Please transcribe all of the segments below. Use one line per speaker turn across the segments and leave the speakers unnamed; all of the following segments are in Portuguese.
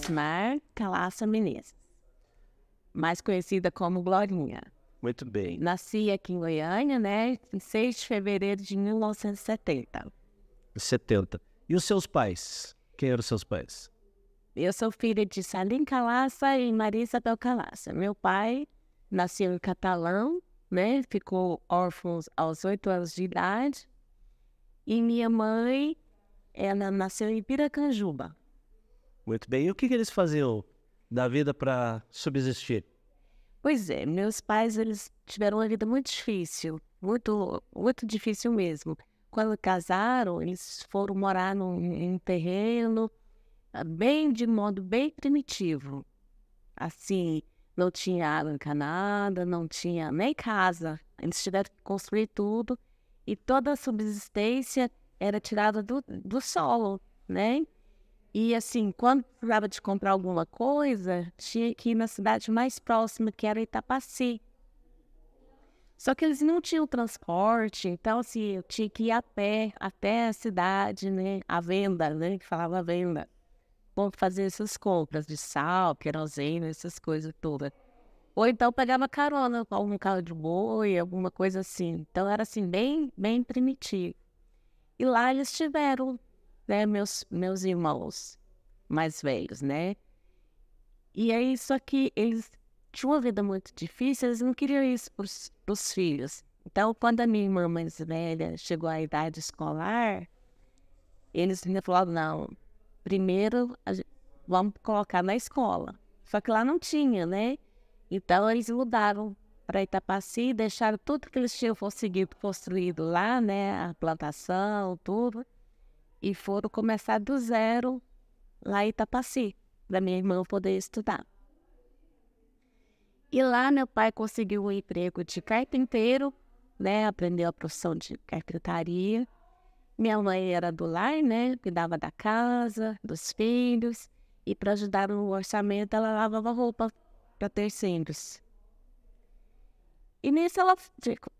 Josimar Calaça Menezes, mais conhecida como Glorinha. Muito bem. Nasci aqui em Goiânia, né? Em 6 de fevereiro de 1970.
70. E os seus pais? Quem eram os seus pais?
Eu sou filha de Salim Calaça e Marisa Bel Calaça. Meu pai nasceu em Catalão, né? Ficou órfão aos 8 anos de idade. E minha mãe, ela nasceu em Piracanjuba.
Muito bem. E o que, que eles faziam da vida para subsistir?
Pois é, meus pais eles tiveram uma vida muito difícil, muito, muito difícil mesmo. Quando casaram, eles foram morar num, num terreno ah, bem de modo bem primitivo. Assim, não tinha água encanada, não tinha nem casa. Eles tiveram que construir tudo e toda a subsistência era tirada do, do solo, né? E assim, quando precisava de comprar alguma coisa, tinha que ir na cidade mais próxima, que era Itapaci. Só que eles não tinham transporte, então assim, eu tinha que ir a pé até a cidade, né? A venda, né? Que falava a venda. Bom, fazer essas compras de sal, querosene, essas coisas todas. Ou então pegava carona com algum carro de boi, alguma coisa assim. Então era assim, bem, bem primitivo. E lá eles tiveram né, meus, meus irmãos mais velhos, né? E aí, só que eles tinham uma vida muito difícil, eles não queriam isso para os filhos. Então, quando a minha irmã mais velha chegou à idade escolar, eles ainda falaram, não, primeiro gente, vamos colocar na escola. Só que lá não tinha, né? Então, eles mudaram para Itapaci, deixaram tudo que eles tinham conseguido construído lá, né? A plantação, tudo e foram começar do zero lá em Itapaci, da minha irmã poder estudar. E lá meu pai conseguiu um emprego de carpinteiro, né? Aprendeu a profissão de carpintaria. Minha mãe era do lar, né? Cuidava da casa, dos filhos. E para ajudar no orçamento, ela lavava roupa para terceiros. E nisso ela,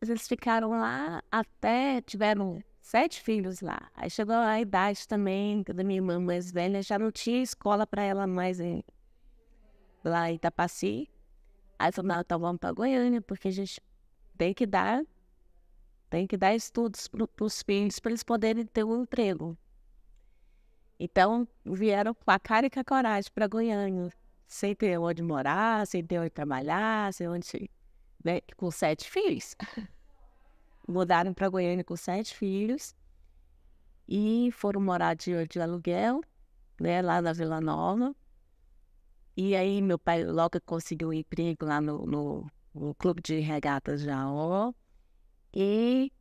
eles ficaram lá até tiveram sete filhos lá. Aí chegou a idade também da minha irmã mais velha, já não tinha escola para ela mais em, lá em Itapaci. Aí falou, não, então vamos para Goiânia, porque a gente tem que dar, tem que dar estudos para os filhos para eles poderem ter um emprego. Então vieram com a cara e com a coragem para Goiânia, sem ter onde morar, sem ter onde trabalhar, sem onde. Né, com sete filhos. mudaram para Goiânia com sete filhos e foram morar de, de aluguel, né, lá na Vila Nova. E aí meu pai logo conseguiu um emprego lá no, no, no clube de regatas Jaó. E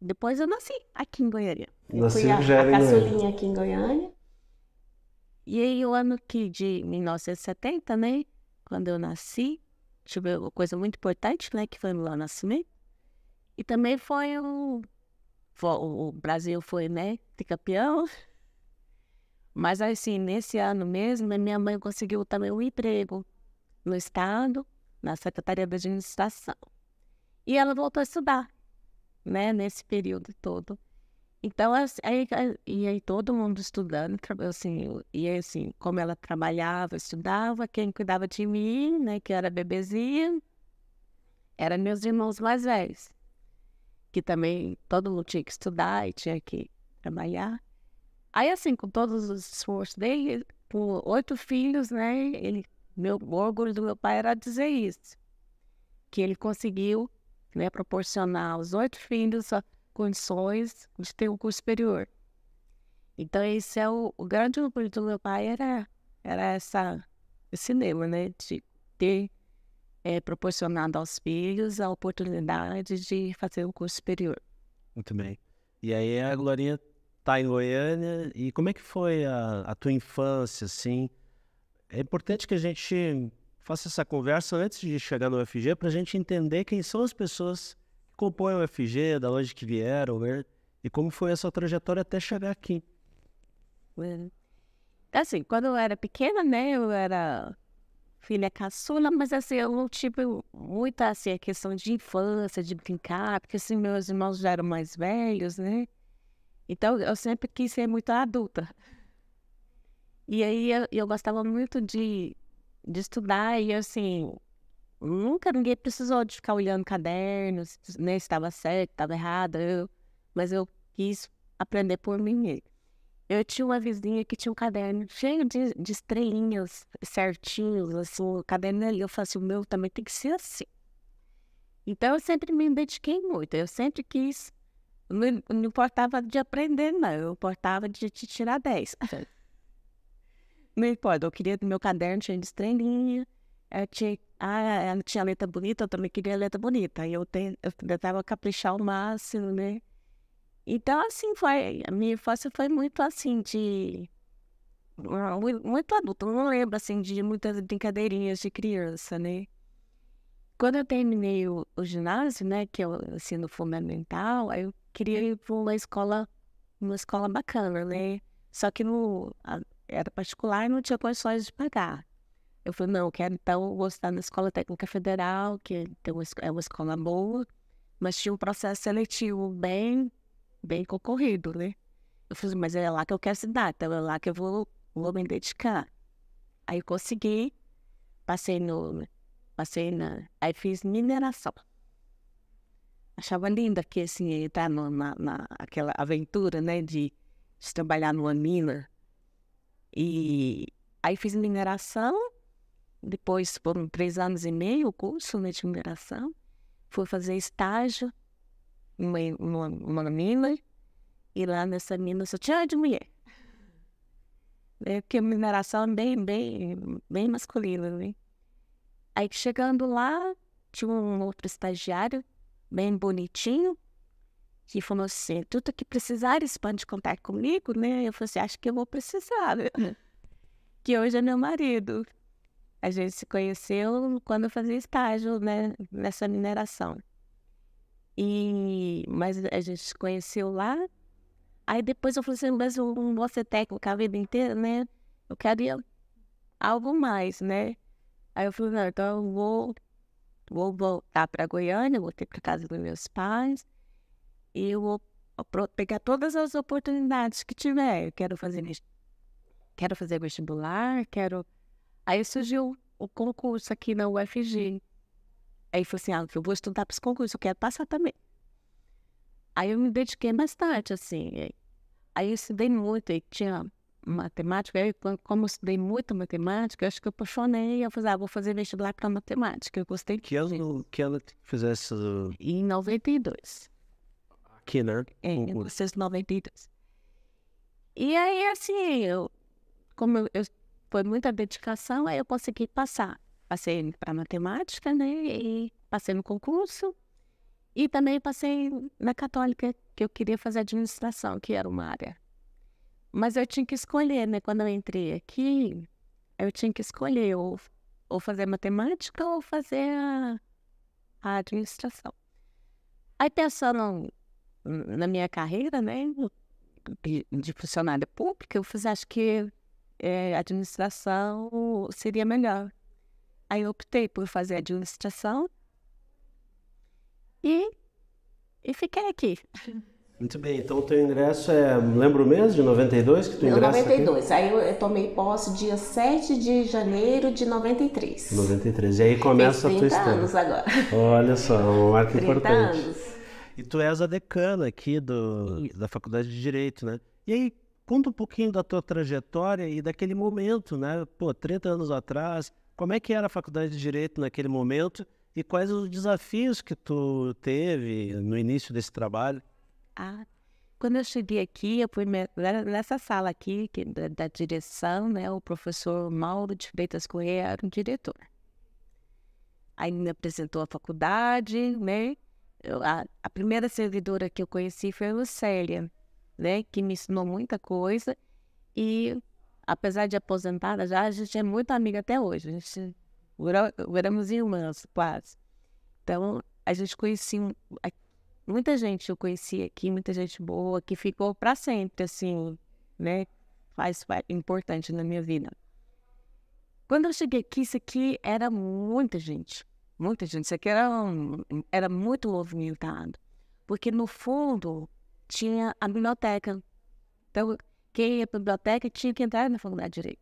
depois eu nasci aqui em Goiânia. Nasci fui a, já a caçulinha aqui em Goiânia. E aí o ano que de 1970, né, quando eu nasci, tive uma coisa muito importante, né, que foi o meu nascimento. E também foi o, foi, o Brasil foi, né, campeão. Mas assim, nesse ano mesmo, minha mãe conseguiu também um emprego no estado, na Secretaria de Administração. E ela voltou a estudar, né, nesse período todo. Então, aí, e aí todo mundo estudando, assim, e assim, como ela trabalhava, estudava, quem cuidava de mim, né, que era bebezinha, eram meus irmãos mais velhos que também todo mundo tinha que estudar e tinha que trabalhar. Aí, assim, com todos os esforços dele, por oito filhos, né? Ele, meu o orgulho do meu pai era dizer isso, que ele conseguiu né, proporcionar aos oito filhos condições de ter um curso superior. Então, esse é o, o grande orgulho do meu pai era era essa esse cinema, né, de ter é, proporcionado aos filhos a oportunidade de fazer o um curso superior.
Muito bem. E aí a Glorinha tá em Goiânia e como é que foi a, a tua infância, assim? É importante que a gente faça essa conversa antes de chegar no UFG para a gente entender quem são as pessoas que compõem o UFG, da onde que vieram, né? E como foi essa trajetória até chegar aqui.
Assim, quando eu era pequena, né, eu era filha caçula, mas assim, eu não tive muita assim, a questão de infância, de brincar, porque assim, meus irmãos já eram mais velhos, né? Então eu sempre quis ser muito adulta. E aí eu, eu gostava muito de, de estudar e assim, nunca ninguém precisou de ficar olhando cadernos, né? Se estava certo, estava errado, eu, mas eu quis aprender por mim mesmo. Eu tinha uma vizinha que tinha um caderno cheio de, de estrelinhas certinhos, assim, o caderno ali. Eu falei assim, o meu também tem que ser assim. Então, eu sempre me dediquei muito. Eu sempre quis. Não, não importava de aprender, não. Eu importava de te tirar 10. não importa. Eu queria meu caderno cheio de estrelinha. Eu tinha, ah, ela tinha letra bonita, eu também queria letra bonita. E eu, te, eu tentava caprichar o máximo, né? Então, assim, foi. A minha infância foi muito assim, de. Ah, muito adulto. Eu não lembro, assim, de muitas brincadeirinhas de criança, né? Quando eu terminei o, o ginásio, né, que é o ensino fundamental, eu queria ir para uma escola, uma escola bacana, né? Só que no, era particular e não tinha condições de pagar. Eu falei, não, eu quero então gostar da Escola Técnica Federal, que é uma escola boa, mas tinha um processo seletivo bem bem concorrido, né? Eu falei, assim, mas é lá que eu quero estudar, então é lá que eu vou, vou me dedicar. Aí eu consegui, passei no. Passei na. Aí fiz mineração. Achava linda que assim, estar tá na, na aquela aventura, né? De, de trabalhar numa mina. E aí fiz mineração, depois foram três anos e meio o curso né, de mineração. Fui fazer estágio uma, uma, uma mina, e lá nessa mina só tinha de mulher. É, porque a mineração é bem, bem, bem masculina, né? Aí chegando lá, tinha um outro estagiário, bem bonitinho, que falou assim, tudo tá que precisares pode contar comigo, né? Eu falei assim, acho que eu vou precisar, né? que hoje é meu marido. A gente se conheceu quando eu fazia estágio, né? Nessa mineração. E, mas a gente se conheceu lá. Aí depois eu falei assim, mas eu não vou ser técnica a vida inteira, né? Eu queria algo mais, né? Aí eu falei, não, então eu vou, vou voltar para Goiânia, ter para casa dos meus pais e eu vou pegar todas as oportunidades que tiver. Eu quero fazer, quero fazer vestibular, quero... Aí surgiu o concurso aqui na UFG. Aí falei assim, ah, eu vou estudar para esse concurso, eu quero passar também. Aí eu me dediquei mais tarde, assim. Aí eu estudei muito, e tinha matemática, aí como eu estudei muito matemática, acho que eu apaixonei, eu falei, ah, vou fazer vestibular para matemática, eu gostei. Que
ano que ela fizesse? Em 92. Aqui, né? É, em
92. E aí, assim, eu, como eu, eu, foi muita dedicação, aí eu consegui passar. Passei para matemática, né? E passei no concurso. E também passei na católica, que eu queria fazer administração, que era uma área. Mas eu tinha que escolher, né? Quando eu entrei aqui, eu tinha que escolher ou, ou fazer matemática ou fazer a, a administração. Aí pensando na minha carreira, né? De funcionária pública, eu fiz, acho que é, administração seria melhor. Aí eu optei por fazer administração e, e fiquei aqui.
Muito bem, então o teu ingresso é, lembra o mês de 92 que tu ingressa? 92,
aqui? aí eu, eu, tomei posse dia 7 de janeiro de 93. 93, e aí começa a tua história. 30 anos agora.
Olha só, um marco importante. Anos. E tu és a decana aqui do, da Faculdade de Direito, né? E aí, conta um pouquinho da tua trajetória e daquele momento, né? Pô, 30 anos atrás, como é que era a faculdade de Direito naquele momento e quais os desafios que tu teve no início desse trabalho?
Ah, quando eu cheguei aqui, eu fui né, nessa sala aqui que, da, da, direção, né? O professor Mauro de Freitas Correia era um diretor. Aí me apresentou a faculdade, né? Eu, a, a, primeira servidora que eu conheci foi a Lucélia, né? Que me ensinou muita coisa e apesar de aposentada já, a gente é muito amiga até hoje. A gente éramos irmãs, quase. Então, a gente conhecia muita gente eu conheci aqui, muita gente boa, que ficou para sempre, assim, né? Faz, parte importante na minha vida. Quando eu cheguei aqui, isso aqui era muita gente. Muita gente. Isso aqui era, um, era muito movimentado. Porque, no fundo, tinha a biblioteca. Então, marquei a biblioteca e tinha que entrar na faculdade de Direito.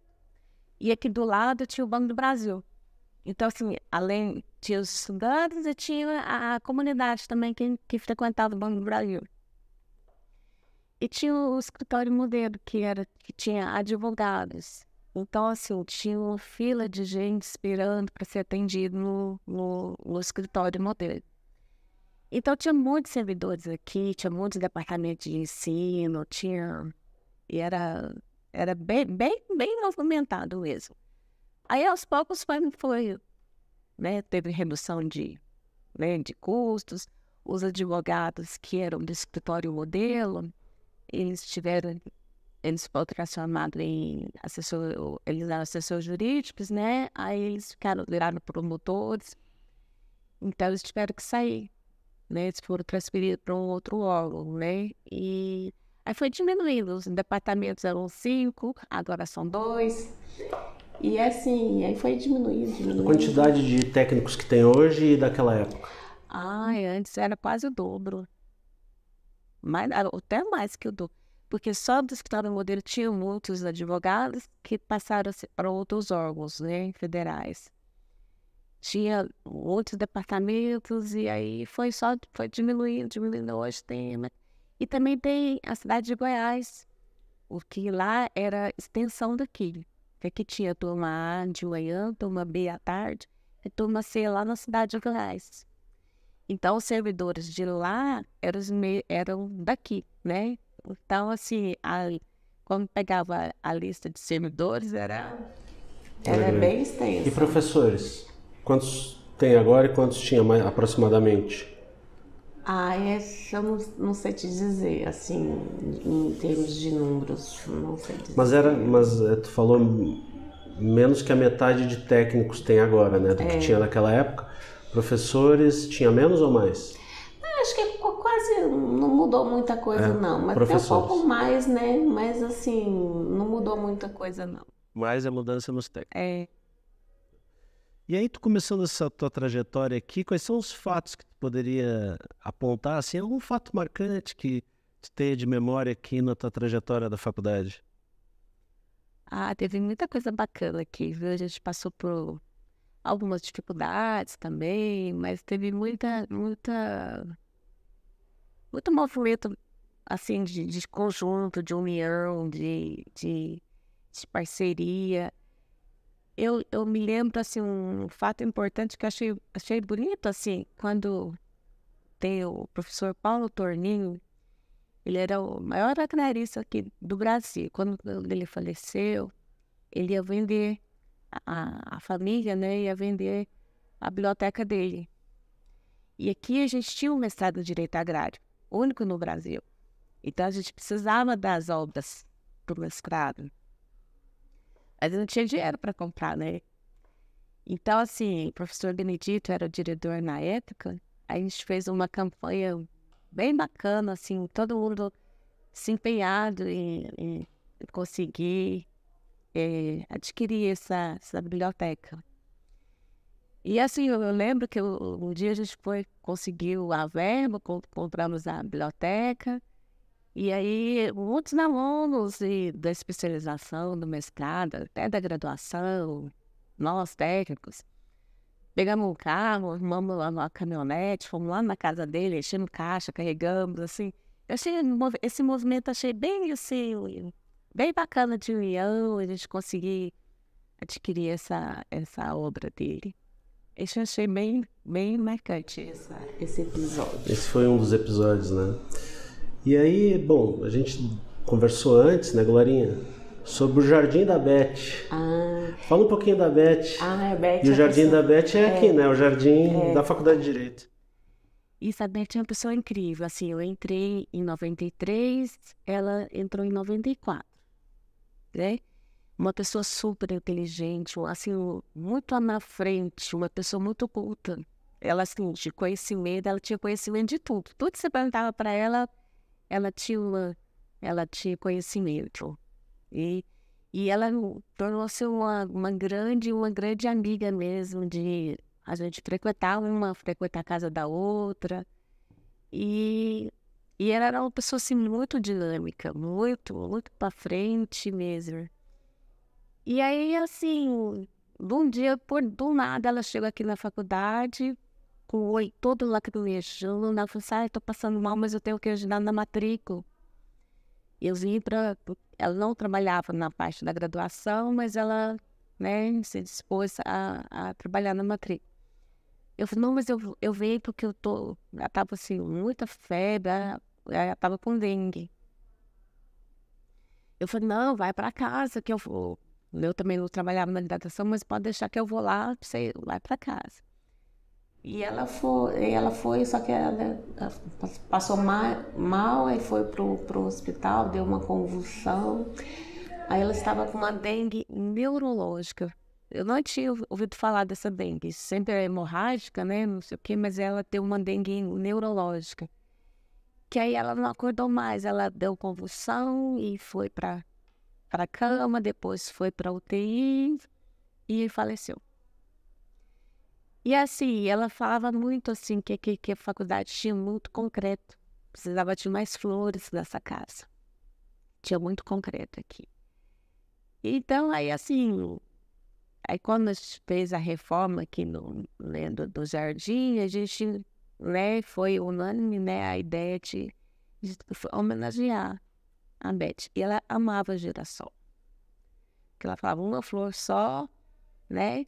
E aqui do lado tinha o Banco do Brasil. Então, assim, além tinha os estudantes e tinha a, a comunidade também que, que frequentava o Banco do Brasil. E tinha o escritório modelo, que, era, que tinha advogados. Então, assim, tinha uma fila de gente esperando para ser atendido no, no, no escritório modelo. Então, tinha muitos servidores aqui, tinha muitos departamentos de ensino, tinha e era, era bem, bem, bem movimentado mesmo. Aí, aos poucos, foi, foi né, teve redução de, né, de custos. Os advogados que eram do escritório modelo, eles tiveram, eles foram transformados em assessor, eles eram assessores jurídicos, né? Aí eles ficaram, viraram promotores. Então, eles tiveram que sair, né? Eles foram transferidos para um outro órgão, né? E Aí foi diminuindo, os departamentos eram cinco, agora são dois. E assim, aí foi diminuindo, diminuindo. A quantidade
de técnicos que tem hoje e daquela época?
Ai, antes era quase o dobro. Mais, ah, até mais que o dobro. Porque só do escritório modelo tinha muitos advogados que passaram para outros órgãos né, federais. Tinha outros departamentos e aí foi só foi diminuindo, diminuindo. Hoje tem né, e também tem a cidade de Goiás, o que lá era extensão daqui, Que aqui é tinha turma A de manhã, turma B à tarde e turma C lá na cidade de Goiás. Então, os servidores de lá eram, eram daqui, né? Então, assim, a, quando pegava a lista de servidores, era, era uhum. bem extensa. E
professores? Quantos tem agora e quantos tinha mais, aproximadamente?
Ah, essa é, eu não, não, sei te dizer, assim, em termos de
números, não sei dizer. Mas era, eh, mas tu falou menos que a metade de técnicos tem agora, né, do é. que tinha naquela época. Professores tinha menos ou mais?
Ah, acho que quase não mudou muita coisa é, não, mas tem um pouco mais, né? Mas assim, não mudou muita coisa não.
Mais a é mudança nos técnicos. É. E aí, tu começando essa tua trajetória aqui, quais são os fatos que tu poderia apontar, assim, algum fato marcante que tu tenha de memória aqui na tua trajetória da faculdade?
Ah, teve muita coisa bacana aqui, viu? A gente passou por algumas dificuldades também, mas teve muita, muita, muito movimento, assim, de, de conjunto, de união, de, de, de parceria eu, eu me lembro, assim, um fato importante que achei, achei bonito, assim, quando tem o professor Paulo Torninho, ele era o maior agrarista aqui do Brasil. Quando ele faleceu, ele ia vender a, a família, né? Ia vender a biblioteca dele. E aqui a gente tinha um mestrado de Direito Agrário, único no Brasil. Então a gente precisava das obras para o mestrado. Mas eu não tinha dinheiro para comprar, né? Então, assim, o professor Benedito era o diretor na época. A gente fez uma campanha bem bacana, assim, todo mundo se empenhado em, em conseguir é, adquirir essa, essa biblioteca. E assim, eu, eu lembro que eu, um dia a gente foi, conseguiu a verba, compramos a biblioteca. E aí, muitos alunos e da especialização, do mestrado, até da graduação, nós técnicos, pegamos o carro, arrumamos lá numa caminhonete, fomos lá na casa dele, enchemos caixa, carregamos, assim. Eu achei esse movimento, achei bem, assim, bem bacana de união, a gente conseguir adquirir essa, essa obra dele. Esse eu achei bem, bem marcante essa, esse episódio.
Esse foi um dos episódios, né? E aí, bom, a gente conversou antes, né, Glorinha? Sobre o Jardim da Beth. Ah. Fala um pouquinho da Beth.
Ah, a Beth. E o é Jardim pessoa... da Beth é, é, aqui, né? O
Jardim é. da Faculdade de Direito.
Isso, a Beth é uma pessoa incrível. Assim, eu entrei em 93, ela entrou em 94, né? Uma pessoa super inteligente, assim, muito na frente, uma pessoa muito culta. Ela, assim, de conhecimento, ela tinha conhecimento de tudo. Tudo que você perguntava para ela, ela tinha uma, ela tinha conhecimento e e ela tornou-se uma, uma grande, uma grande amiga mesmo de a gente frequentar uma, frequentar a casa da outra. E, e ela era uma pessoa assim muito dinâmica, muito, muito para frente mesmo. E aí assim, um dia por do nada ela chegou aqui na faculdade com o olho todo lacrimejando na força, ah, estou passando mal, mas eu tenho que ajudar na matrícula. Eu vim para. Ela não trabalhava na parte da graduação, mas ela né, se dispôs a, a trabalhar na matrícula. Eu falei, não, mas eu, eu venho porque eu tô. Ela estava assim, muita febre, ela estava com dengue. Eu falei, não, vai para casa que eu vou. Eu também não trabalhava na hidratação, mas pode deixar que eu vou lá, você vai para casa. E ela foi, ela foi só que ela passou mal, e foi pro, pro hospital, deu uma convulsão. Aí ela estava com uma dengue neurológica. Eu não tinha ouvido falar dessa dengue. Sempre é hemorrágica, né? Não sei o quê, mas ela tem uma dengue neurológica. Que aí ela não acordou mais. Ela deu convulsão e foi para a cama, depois foi para UTI e faleceu. E assim, ela falava muito assim que, que, que a faculdade tinha muito concreto. Precisava de mais flores nessa casa. Tinha muito concreto aqui. Então, aí assim, aí quando a gente fez a reforma aqui no, né, do, do jardim, a gente né, foi unânime né, a ideia de, de homenagear a Beth. E ela amava girassol. Porque ela falava, uma flor só, né?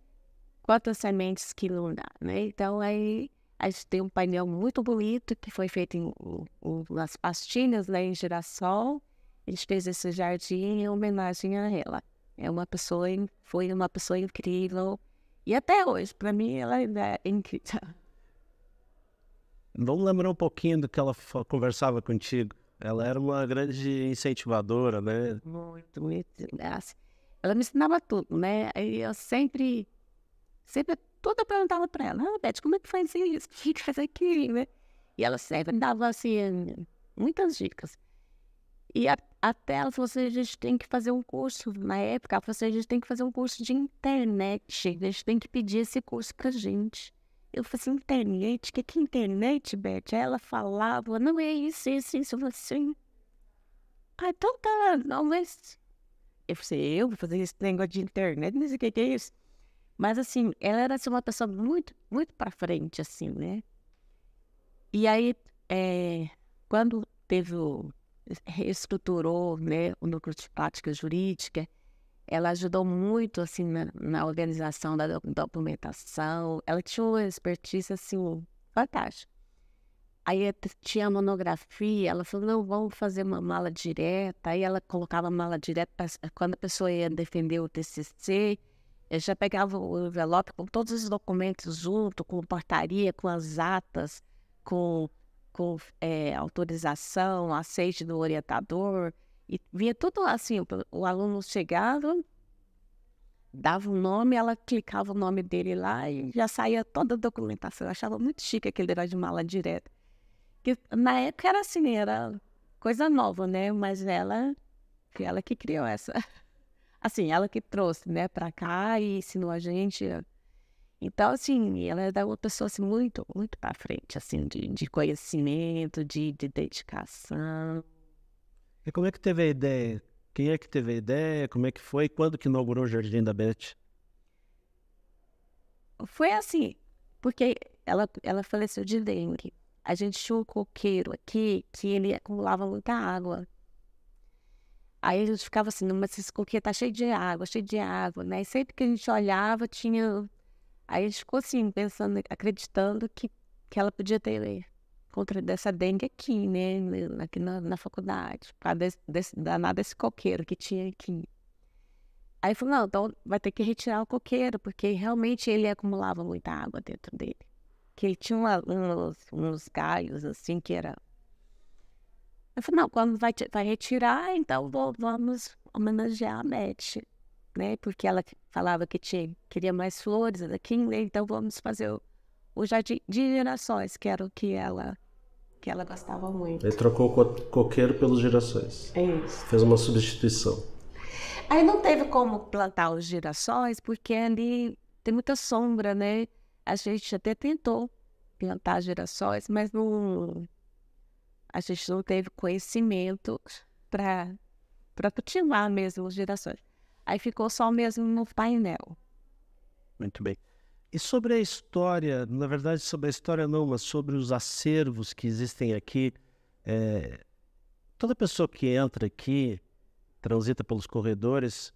quantas sementes que não dá, né? Então, aí a gente tem um painel muito bonito que foi feito em, em, nas pastilhas, né, em girassol. A gente fez esse jardim em homenagem a ela. É uma pessoa, foi uma pessoa incrível. E até hoje, para mim, ela ainda é incrível.
Vamos lembrar um pouquinho do que ela conversava contigo. Ela era uma grande incentivadora, né? Muito, muito. Assim,
ela me ensinava tudo, né? Eu sempre Sempre toda perguntava para ela, ah, Beth, como é que faz isso? O que faz aquilo, né? E ela sempre dava, assim, muitas dicas. E a, até ela falou assim, a gente tem que fazer um curso, na época, ela falou assim, a gente tem que fazer um curso de internet, a gente tem que pedir esse curso pra gente. Eu falei assim, internet? O que, que é internet, Beth? Aí ela falava, não é isso, é isso, é isso. Eu falei assim, ah, então tá, não, mas... Eu falei assim, eu vou fazer esse negócio de internet, não sei o que, que é isso. Mas assim, ela era assim, uma pessoa muito, muito para frente, assim, né? E aí, é, quando teve o, reestruturou né, o núcleo de prática jurídica, ela ajudou muito assim na, na organização da documentação. Ela tinha uma expertise assim fantástica. Aí tinha a monografia, ela falou, não, vamos fazer uma mala direta. Aí ela colocava a mala direta pra, quando a pessoa ia defender o TCC, eu já pegava o envelope com todos os documentos junto, com portaria, com as atas, com, com é, autorização, aceite do orientador. E vinha tudo assim, o, aluno chegava, dava o um nome, ela clicava o nome dele lá e já saía toda a documentação. Eu achava muito chique aquele negócio de mala direta. Que, na época era assim, era coisa nova, né? Mas ela, ela que criou essa. assim, ela que trouxe, né, para cá e ensinou a gente. Então, assim, ela é uma pessoa assim, muito, muito para frente, assim,
de, de conhecimento, de, de dedicação. E como é que teve a ideia? Quem é que teve a ideia? Como é que foi? Quando que inaugurou o Jardim da Beth?
Foi assim, porque ela, ela faleceu de dengue. A gente tinha um coqueiro aqui que ele acumulava muita água. Aí a gente ficava assim, mas esse coqueiro tá cheio de água, cheio de água, né? E sempre que a gente olhava, tinha. Aí a gente ficou assim, pensando, acreditando que, que ela podia ter contra dessa dengue aqui, né? Aqui na, na faculdade, por causa desse, desse, danado esse coqueiro que tinha aqui. Aí falou, não, então vai ter que retirar o coqueiro, porque realmente ele acumulava muita água dentro dele. Que ele tinha uma, uns, uns galhos, assim, que era eu falei, não, quando vai, vai retirar, então vou, vamos homenagear a Matt, né? Porque ela falava que tinha, queria mais flores, da Kinley, então vamos fazer o, o jardim de gerações, que era o que ela que ela gostava muito. Ele
trocou o coqueiro pelos girassóis. É isso. Fez uma substituição.
Aí não teve como plantar os girassóis, porque ali tem muita sombra, né? A gente até tentou plantar girassóis, mas não, a gente não teve conhecimento para continuar mesmo as gerações. Aí ficou só mesmo no painel.
Muito bem. E sobre a história, na verdade, sobre a história não, mas sobre os acervos que existem aqui. É, toda pessoa que entra aqui, transita pelos corredores,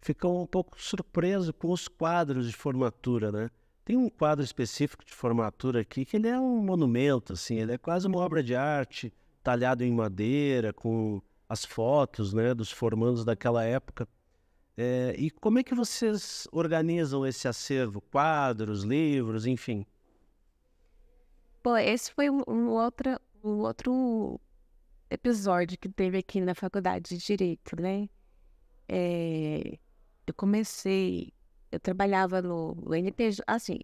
fica um pouco surpreso com os quadros de formatura, né? Tem um quadro específico de formatura aqui que ele é um monumento, assim, ele é quase uma obra de arte talhado em madeira, com as fotos né, dos formandos daquela época. É, e como é que vocês organizam esse acervo? Quadros, livros, enfim?
Bom, esse foi um, um, um outro episódio que teve aqui na faculdade de Direito, né? É, eu comecei, eu trabalhava no, no NPJ, assim,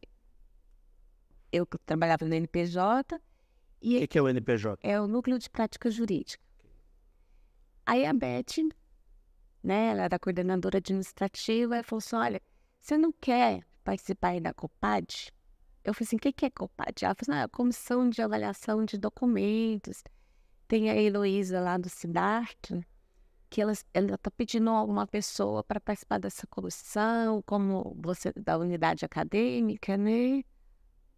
eu trabalhava no NPJ,
e o que, que, é o NPJ?
É o Núcleo de Prática Jurídica. Aí a Beth, né, ela era coordenadora administrativa, ela falou assim: olha, você não quer participar aí da COPAD? Eu falei assim: o que, que é COPAD? Ela falou assim: ah, é a Comissão de Avaliação de Documentos. Tem a Heloísa lá do Sidarta, que ela está pedindo alguma pessoa para participar dessa comissão, como você da unidade acadêmica, né?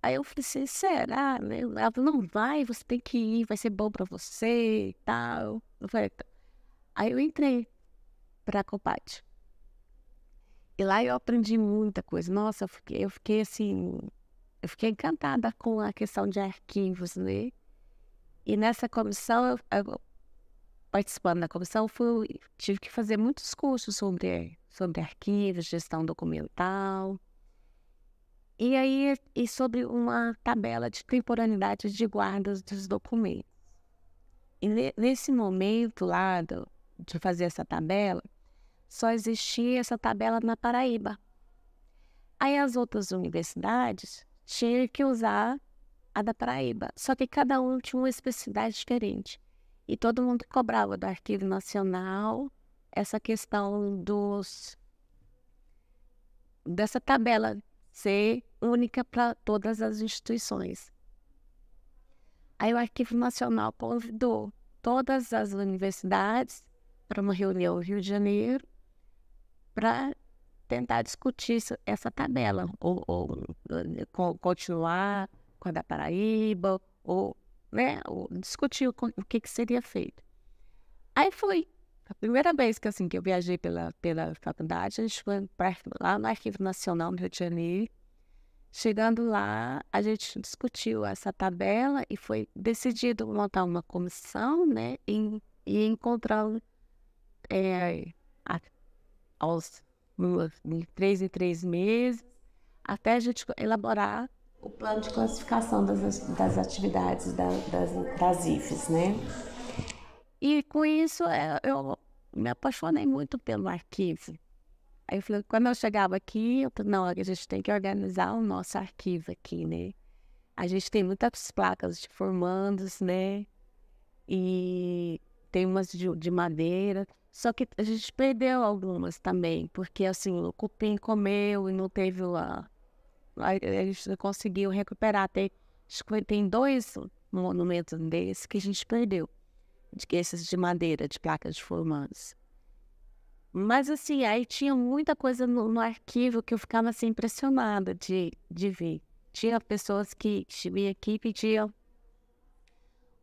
Aí eu falei assim, será? Né? Ela falou, não vai, você tem que ir, vai ser bom pra você e tal. Eu falei, tá. Aí eu entrei pra Copate. E lá eu aprendi muita coisa. Nossa, eu fiquei, eu fiquei assim, eu fiquei encantada com a questão de arquivos, né? E nessa comissão, eu, eu, participando da comissão, fui, tive que fazer muitos cursos sobre, sobre arquivos, gestão documental. E aí, e sobre uma tabela de temporalidade de guardas dos documentos. E nesse momento lá do, de fazer essa tabela, só existia essa tabela na Paraíba. Aí as outras universidades tinham que usar a da Paraíba, só que cada um tinha uma especificidade diferente. E todo mundo cobrava do Arquivo Nacional essa questão dos dessa tabela ser única para todas as instituições. Aí o Arquivo Nacional convidou todas as universidades para uma reunião no Rio de Janeiro para tentar discutir essa tabela, ou, ou continuar com a da Paraíba, ou, né, discutir o, o que, que seria feito. Aí foi a primeira vez que, assim, que eu viajei pela, pela faculdade, a gente foi pra, lá no Arquivo Nacional do Rio de Janeiro. Chegando lá, a gente discutiu essa tabela e foi decidido montar uma comissão, né? E, e encontrar é, a, aos três em três meses, até a gente elaborar o plano de classificação das, das atividades da, das, das IFES, né? E com isso é, eu me apaixonei muito pelo arquivo. Aí eu falei, quando eu chegava aqui, eu falei, não, a gente tem que organizar o nosso arquivo aqui, né? A gente tem muitas placas de formandos, né? E tem umas de, de madeira. Só que a gente perdeu algumas também, porque assim, o cupim comeu e não teve lá. A, gente conseguiu recuperar. Tem, tem dois monumentos desses que a gente perdeu de esses de madeira, de placas de formandos. Mas assim, aí tinha muita coisa no, no, arquivo que eu ficava assim impressionada de, de ver. Tinha pessoas que vinham aqui e pediam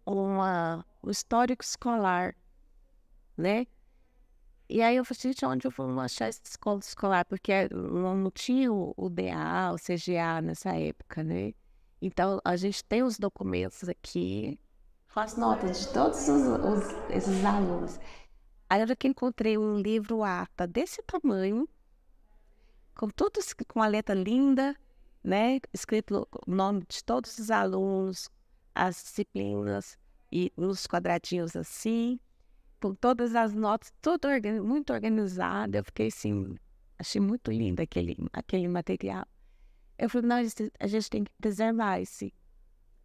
uma, um histórico escolar, né? E aí eu falei, gente, onde eu vou achar essa escola escolar? Porque não, não tinha o, o DA, o CGA nessa época, né? Então, a gente tem os documentos aqui, Faço nota notas de todos os, os, esses alunos. Aí eu que encontrei um livro ata desse tamanho, com todos com a letra linda, né, escrito o nome de todos os alunos, as disciplinas e nos quadradinhos assim, com todas as notas, tudo organ, muito organizado. Eu fiquei assim, achei muito lindo aquele aquele material. Eu falei, não, a gente, a gente tem que preservar esse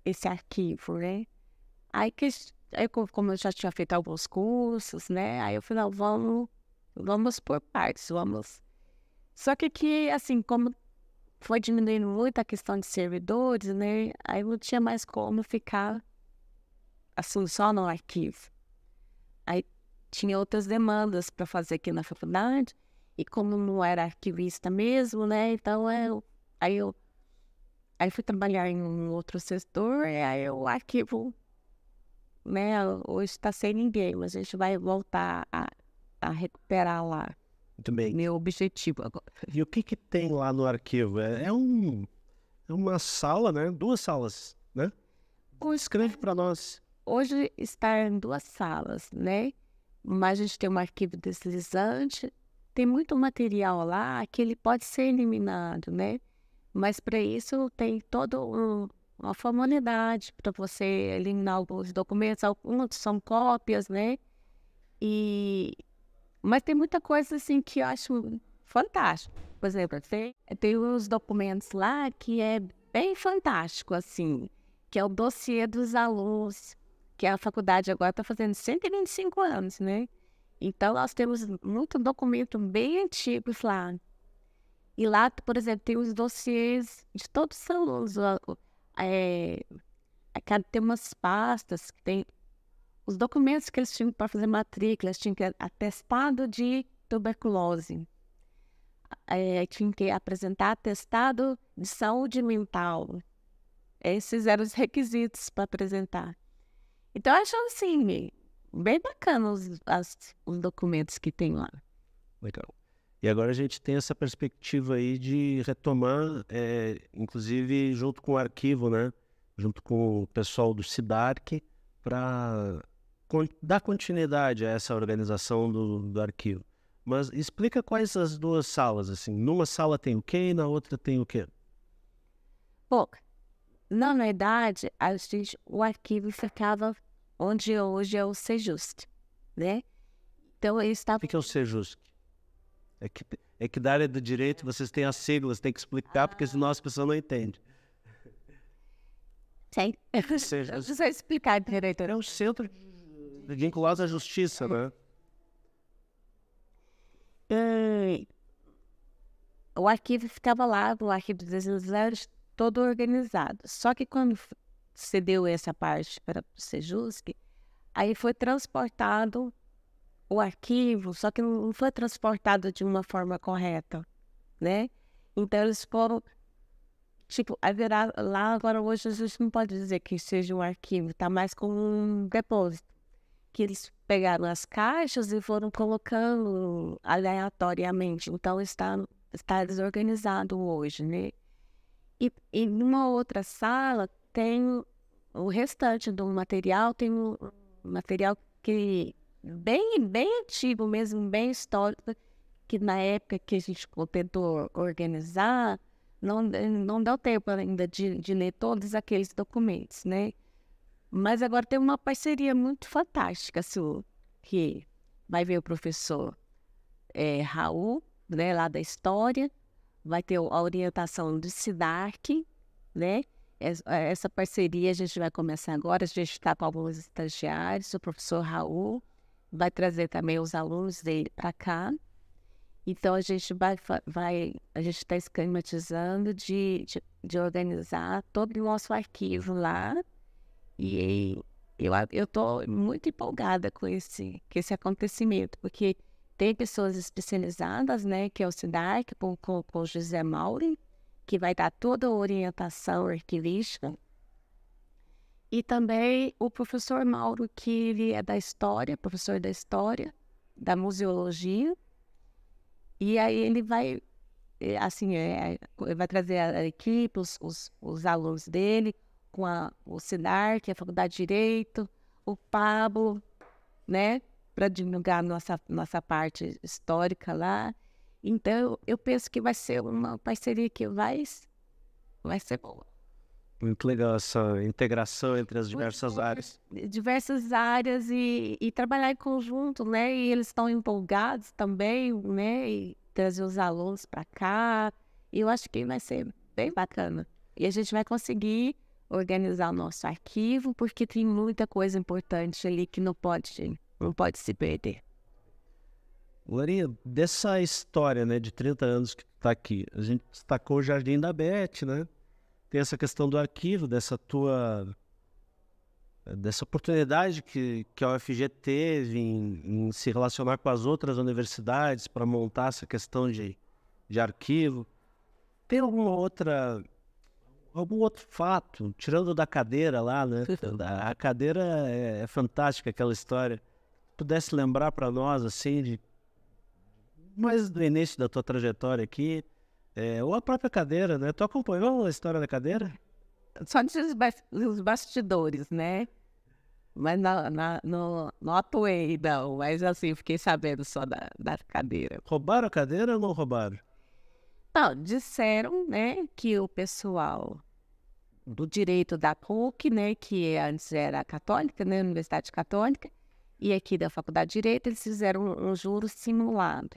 esse arquivo, né? Aí que aí como eu já tinha feito alguns cursos, né? Aí eu falei, vamos, vamos por partes, vamos. Só que que, assim, como foi diminuindo muito a questão de servidores, né? Aí não tinha mais como ficar assim só no arquivo. Aí tinha outras demandas para fazer aqui na faculdade e como não era arquivista mesmo, né? Então eu é, aí eu aí fui trabalhar em um outro setor e aí o arquivo né, hoje está sem ninguém, mas a gente vai voltar a,
a recuperar lá. Muito bem. Meu objetivo agora. E o que que tem lá no arquivo? É, é um, é uma sala, né? Duas salas, né? Com Escreve para nós. Hoje está em duas salas, né? Mas a gente tem um
arquivo deslizante, tem muito material lá que ele pode ser eliminado, né? Mas para isso tem todo um uma formalidade para você eliminar alguns documentos, alguns são cópias, né? E mas tem muita coisa assim que eu acho fantástico. Por exemplo, tem, tem uns documentos lá que é bem fantástico, assim, que é o dossiê dos alunos, que a faculdade agora está fazendo 125 anos, né? Então, nós temos muito documento bem antigo lá. E lá, por exemplo, tem os dossiês de todos os alunos. É, é tem umas pastas que tem os documentos que eles tinham para fazer matrícula, eles tinham que atestado de tuberculose, é, tinham que apresentar atestado de saúde mental. Esses eram os requisitos para apresentar. Então, eu acho assim, bem bacana os, as, os documentos que tem lá.
Legal. E agora a gente tem essa perspectiva aí de retomar, é, inclusive junto com o arquivo, né? junto com o pessoal do SIDARC, para con dar continuidade a essa organização do, do arquivo. Mas explica quais as duas salas, assim, numa sala tem o quê e na outra tem o quê?
Bom, na verdade, a gente, o arquivo ficava onde hoje é o Sejust, né? Então,
ele estava... O que é o Sejust? É que, é que da área do direito vocês têm as siglas, tem que explicar, porque senão as pessoas não entendem. Ou é Seja, eu preciso
explicar direito. É um centro
vinculado à justiça, né?
Hum, o arquivo ficava lá, o arquivo dos exilados, todo organizado. Só que quando cedeu essa parte para o Sejusc, aí foi transportado o arquivo, só que não foi transportado de uma forma correta, né? Então eles foram tipo, haverá lá agora hoje a gente não pode dizer que seja um arquivo, tá mais como um depósito. Que eles pegaram as caixas e foram colocando aleatoriamente. Então está, está desorganizado hoje, né? E, em numa outra sala tem o restante do material, tem o material que bem, bem antigo mesmo, bem histórico, que na época que a gente tentou organizar, não, não deu tempo ainda de, de ler todos aqueles documentos, né? Mas agora tem uma parceria muito fantástica, Su, que vai ver o professor é, Raul, né, lá da História, vai ter a orientação do SIDARC, né? Essa parceria a gente vai começar agora, a gente está com alguns estagiários, o professor Raul, vai trazer também os alunos dele para cá. Então a gente vai, vai a gente está esquematizando de, de, de, organizar todo o nosso arquivo lá. E eu eu tô muito empolgada com esse com esse acontecimento, porque tem pessoas especializadas, né, que é o SIDAC, com, com o José Mauri, que vai dar toda a orientação arquivística e também o professor Mauro, que ele é da história, professor da história, da museologia. E aí ele vai, é, assim, é, é, vai trazer a equipe, os, os, os alunos dele, com a, o Sinar, que é a Faculdade de Direito, o Pablo, né, para divulgar nossa, nossa parte histórica lá. Então, eu penso que vai ser uma parceria que vai, vai ser boa.
Muito legal essa integração entre as diversas Muito, áreas. Eh,
diversas áreas e, e, trabalhar em conjunto, né? E eles estão empolgados também, né? E trazer os alunos para cá. E eu acho que vai ser bem bacana. E a gente vai conseguir organizar o nosso arquivo, porque tem muita coisa importante ali que não pode, não pode se perder.
Larinha, dessa história né, de 30 anos que tu tá aqui, a gente destacou o Jardim da Beth, né? tem essa questão do arquivo, dessa tua dessa oportunidade que, que a UFG teve em, em se relacionar com as outras universidades para montar essa questão de, de arquivo. Tem alguma outra algum outro fato, tirando da cadeira lá, né? A cadeira é, é fantástica aquela história. Pudesse lembrar para nós assim de mais do início da tua trajetória aqui, é, ou a própria cadeira, né? Tu acompanhou a história da cadeira? Só dos bastidores,
né? Mas na, na, no, não atuei, não. Mas assim, fiquei sabendo
só da, da cadeira. Roubaram a cadeira ou não roubaram?
Não, disseram, né, que o pessoal do direito da PUC, né, que antes era católica, né, Universidade Católica, e aqui da Faculdade de Direito, eles fizeram um, um juro simulado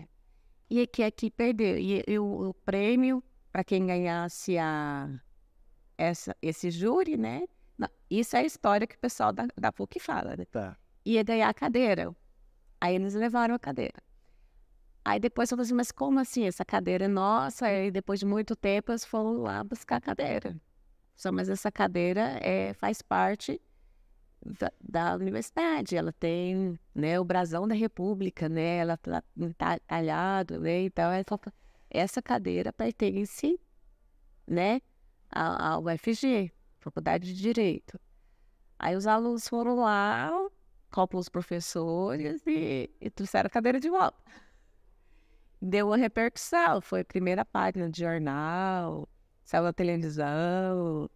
e é que aqui perdeu. E, e o, o prêmio para quem ganhasse a, essa, esse júri, né? Não, isso é a história que o pessoal da, da PUC fala, né? Tá. Ia ganhar a cadeira. Aí eles levaram a cadeira. Aí depois falei assim, mas como assim? Essa cadeira é nossa? Aí depois de muito tempo eles foram lá buscar a cadeira. Só, mas essa cadeira é, faz parte da universidade, ela tem né, o brasão da república, né, ela está talhado, né, então é essa cadeira pertence né, ao UFG, Faculdade de Direito. Aí os alunos foram lá, copam os professores e, e trouxeram a cadeira de volta. Deu uma repercussão, foi a primeira página de jornal, saiu na televisão,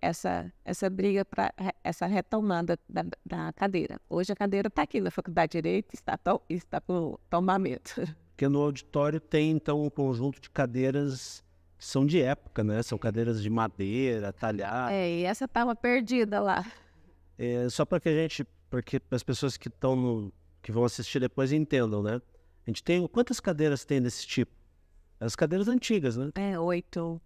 essa, essa briga para essa retomada da, da, cadeira. Hoje a cadeira está aqui na Faculdade de Direito, está, to, está com
tomamento. Porque no auditório tem, então, um conjunto de cadeiras que são de época, né? São cadeiras de madeira, talhada.
É, e essa estava perdida lá.
É, só para que a gente, porque as pessoas que estão no, que vão assistir depois entendam, né? A gente tem, quantas cadeiras tem desse tipo? As cadeiras antigas, né? É, oito.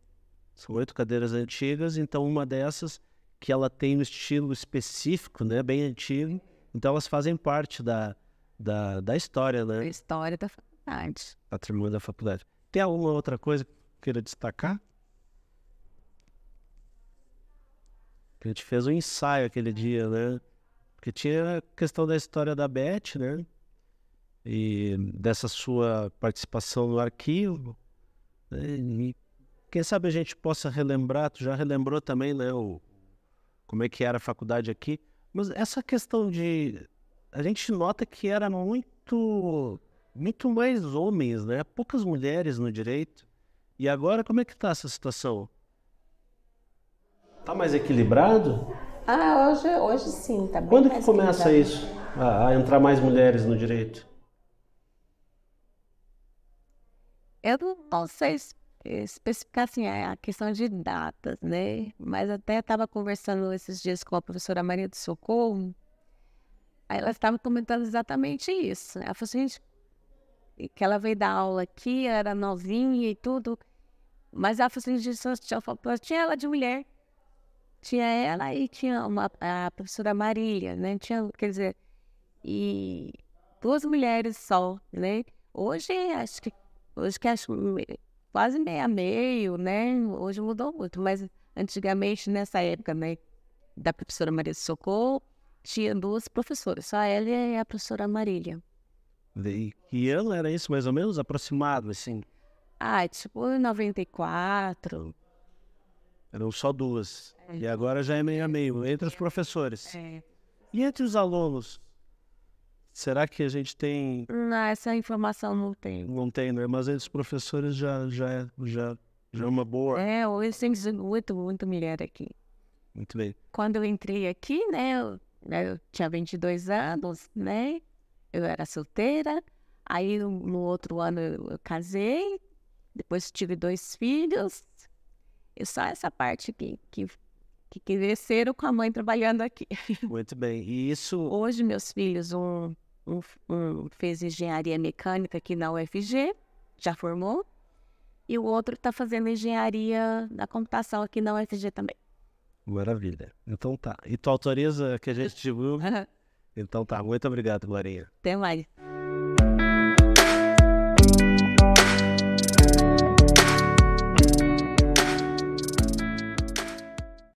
São oito cadeiras antigas, então uma dessas que ela tem um estilo específico, né, bem antigo, então elas fazem parte da, da, da história, né? A história da faculdade. A da faculdade. Tem alguma outra coisa que queira destacar? A gente fez um ensaio aquele é. dia, né? Porque tinha a questão da história da Beth, né? E dessa sua participação no arquivo. Né? E quem sabe a gente possa relembrar, tu já relembrou também, né, o, como é que era a faculdade aqui, mas essa questão de a gente nota que era muito muito mais homens, né? Poucas mulheres no direito. E agora como é que tá essa situação? Tá mais equilibrado?
Ah, hoje, hoje sim, tá bem Quando que começa isso?
A, a entrar mais mulheres no direito?
Eu não sei se especificar assim, é a questão de datas, né? Mas até estava conversando esses dias com a professora Maria do Socorro, aí ela estava comentando exatamente isso. Né? Ela falou assim, que ela veio dar aula aqui, era novinha e tudo, mas ela falou assim, tinha ela de mulher, tinha ela e tinha uma, a professora Marília, né? Tinha, quer dizer, e duas mulheres só, né? Hoje, acho que, hoje que acho quase meio a meio, né? Hoje mudou muito, mas antigamente, nessa época, né, da professora Maria Socorro, tinha duas professoras, só ela e a professora Marília.
E ela era isso mais ou menos aproximado, assim? Ah,
é tipo, em 94.
Eram só duas. É. E agora já é meio a meio, entre os professores. É. E entre os alunos? Será que a gente tem.
Não, essa informação não
tem. Não tem, né? Mas aí os professores já, já, é, já, já é uma boa.
É, hoje tem muito, muito mulher aqui. Muito bem. Quando eu entrei aqui, né? Eu, né, eu tinha 22 anos, né? Eu era solteira. Aí no outro ano eu casei, depois tive dois filhos. E só essa parte que, que, que cresceram com a mãe trabalhando aqui. Muito
bem. E isso.
Hoje, meus filhos, um um, fez engenharia mecânica aqui na UFG, já formou, e o outro está fazendo engenharia da computação aqui na UFG também.
Maravilha. Então tá. E tu autoriza que a gente divulgue? então tá. Muito obrigado, Glorinha.
Até mais.